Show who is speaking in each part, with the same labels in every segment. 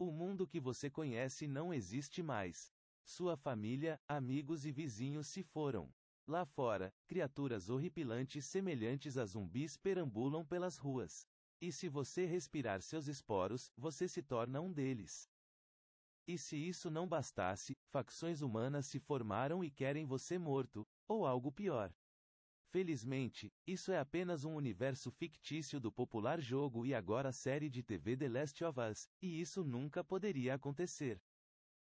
Speaker 1: O mundo que você conhece não existe mais. Sua família, amigos e vizinhos se foram. Lá fora, criaturas horripilantes semelhantes a zumbis perambulam pelas ruas. E se você respirar seus esporos, você se torna um deles. E se isso não bastasse, facções humanas se formaram e querem você morto, ou algo pior. Felizmente, isso é apenas um universo fictício do popular jogo e agora série de TV The Last of Us, e isso nunca poderia acontecer.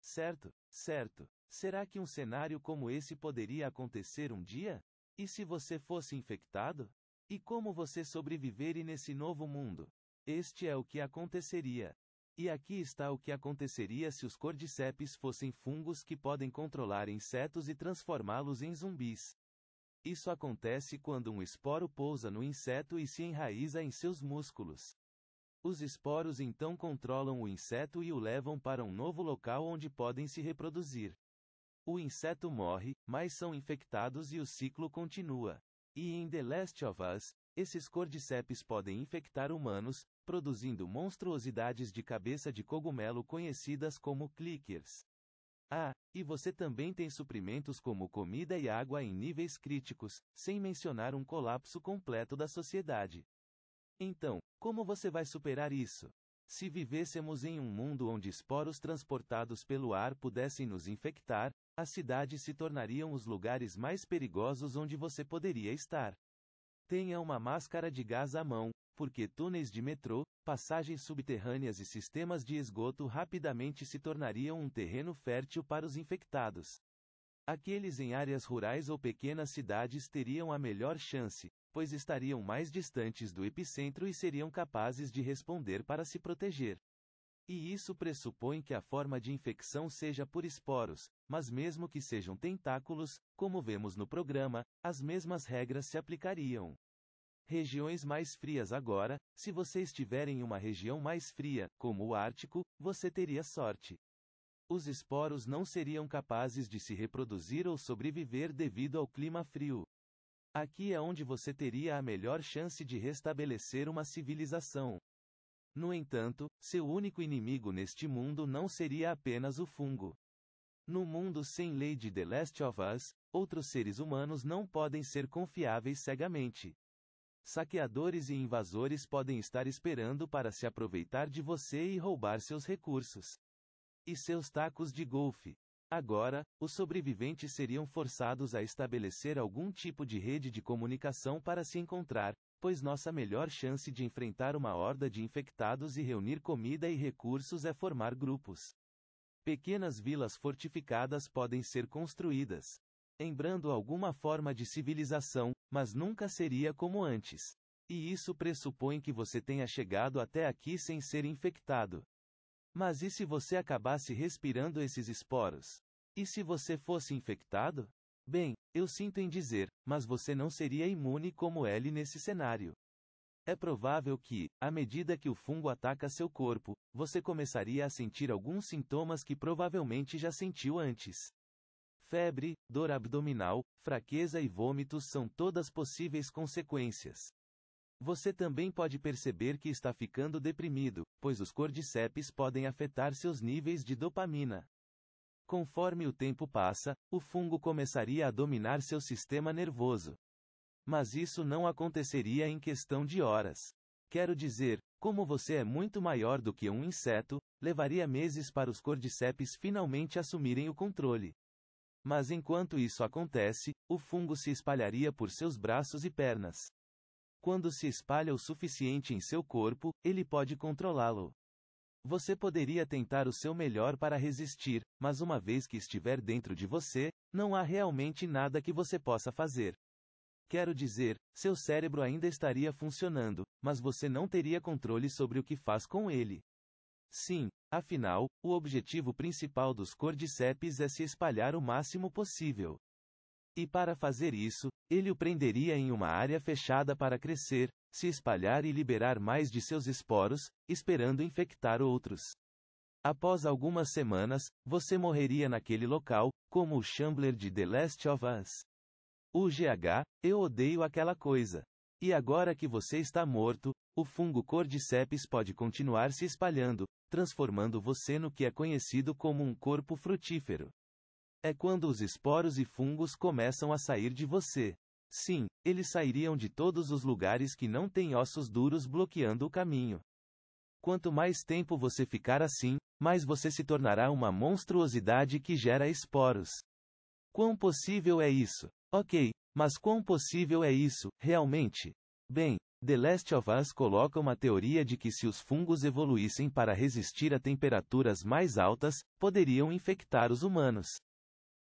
Speaker 1: Certo, certo. Será que um cenário como esse poderia acontecer um dia? E se você fosse infectado? E como você sobreviver nesse novo mundo? Este é o que aconteceria. E aqui está o que aconteceria se os cordyceps fossem fungos que podem controlar insetos e transformá-los em zumbis. Isso acontece quando um esporo pousa no inseto e se enraiza em seus músculos. Os esporos então controlam o inseto e o levam para um novo local onde podem se reproduzir. O inseto morre, mas são infectados e o ciclo continua. E em The Last of Us, esses cordyceps podem infectar humanos, produzindo monstruosidades de cabeça de cogumelo conhecidas como clickers. Ah, e você também tem suprimentos como comida e água em níveis críticos, sem mencionar um colapso completo da sociedade. Então, como você vai superar isso? Se vivêssemos em um mundo onde esporos transportados pelo ar pudessem nos infectar, as cidades se tornariam os lugares mais perigosos onde você poderia estar. Tenha uma máscara de gás à mão, porque túneis de metrô, passagens subterrâneas e sistemas de esgoto rapidamente se tornariam um terreno fértil para os infectados. Aqueles em áreas rurais ou pequenas cidades teriam a melhor chance, pois estariam mais distantes do epicentro e seriam capazes de responder para se proteger. E isso pressupõe que a forma de infecção seja por esporos, mas mesmo que sejam tentáculos, como vemos no programa, as mesmas regras se aplicariam. Regiões mais frias agora, se você estiver em uma região mais fria, como o Ártico, você teria sorte. Os esporos não seriam capazes de se reproduzir ou sobreviver devido ao clima frio. Aqui é onde você teria a melhor chance de restabelecer uma civilização. No entanto, seu único inimigo neste mundo não seria apenas o fungo. No mundo sem lei de The Last of Us, outros seres humanos não podem ser confiáveis cegamente. Saqueadores e invasores podem estar esperando para se aproveitar de você e roubar seus recursos. E seus tacos de golfe. Agora, os sobreviventes seriam forçados a estabelecer algum tipo de rede de comunicação para se encontrar, pois nossa melhor chance de enfrentar uma horda de infectados e reunir comida e recursos é formar grupos. Pequenas vilas fortificadas podem ser construídas. Lembrando alguma forma de civilização, mas nunca seria como antes. E isso pressupõe que você tenha chegado até aqui sem ser infectado. Mas e se você acabasse respirando esses esporos? E se você fosse infectado? Bem, eu sinto em dizer, mas você não seria imune como ele nesse cenário. É provável que, à medida que o fungo ataca seu corpo, você começaria a sentir alguns sintomas que provavelmente já sentiu antes. Febre, dor abdominal, fraqueza e vômitos são todas possíveis consequências. Você também pode perceber que está ficando deprimido, pois os cordyceps podem afetar seus níveis de dopamina. Conforme o tempo passa, o fungo começaria a dominar seu sistema nervoso. Mas isso não aconteceria em questão de horas. Quero dizer, como você é muito maior do que um inseto, levaria meses para os cordyceps finalmente assumirem o controle. Mas enquanto isso acontece, o fungo se espalharia por seus braços e pernas. Quando se espalha o suficiente em seu corpo, ele pode controlá-lo. Você poderia tentar o seu melhor para resistir, mas uma vez que estiver dentro de você, não há realmente nada que você possa fazer. Quero dizer, seu cérebro ainda estaria funcionando, mas você não teria controle sobre o que faz com ele. Sim, afinal, o objetivo principal dos cordyceps é se espalhar o máximo possível. E para fazer isso, ele o prenderia em uma área fechada para crescer, se espalhar e liberar mais de seus esporos, esperando infectar outros. Após algumas semanas, você morreria naquele local, como o Chambler de The Last of Us. O GH, eu odeio aquela coisa. E agora que você está morto, o fungo Cordyceps pode continuar se espalhando, transformando você no que é conhecido como um corpo frutífero. É quando os esporos e fungos começam a sair de você. Sim, eles sairiam de todos os lugares que não têm ossos duros bloqueando o caminho. Quanto mais tempo você ficar assim, mais você se tornará uma monstruosidade que gera esporos. Quão possível é isso? Ok, mas quão possível é isso, realmente? Bem, The Last of Us coloca uma teoria de que se os fungos evoluíssem para resistir a temperaturas mais altas, poderiam infectar os humanos.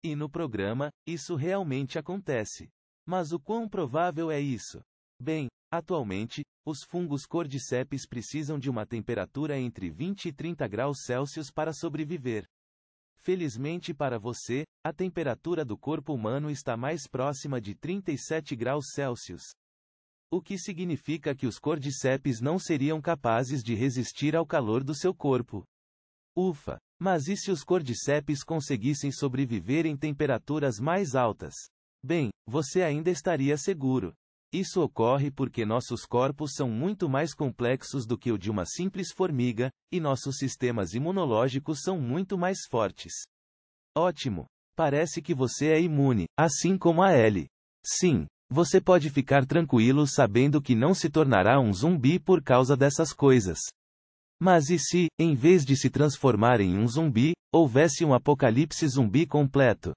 Speaker 1: E no programa, isso realmente acontece. Mas o quão provável é isso? Bem, atualmente, os fungos cordyceps precisam de uma temperatura entre 20 e 30 graus Celsius para sobreviver. Felizmente para você, a temperatura do corpo humano está mais próxima de 37 graus Celsius. O que significa que os cordyceps não seriam capazes de resistir ao calor do seu corpo. Ufa! Mas e se os cordyceps conseguissem sobreviver em temperaturas mais altas? Bem, você ainda estaria seguro. Isso ocorre porque nossos corpos são muito mais complexos do que o de uma simples formiga, e nossos sistemas imunológicos são muito mais fortes. Ótimo! Parece que você é imune, assim como a L. Sim, você pode ficar tranquilo sabendo que não se tornará um zumbi por causa dessas coisas. Mas e se, em vez de se transformar em um zumbi, houvesse um apocalipse zumbi completo?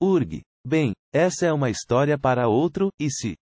Speaker 1: Urg. Bem, essa é uma história para outro, e se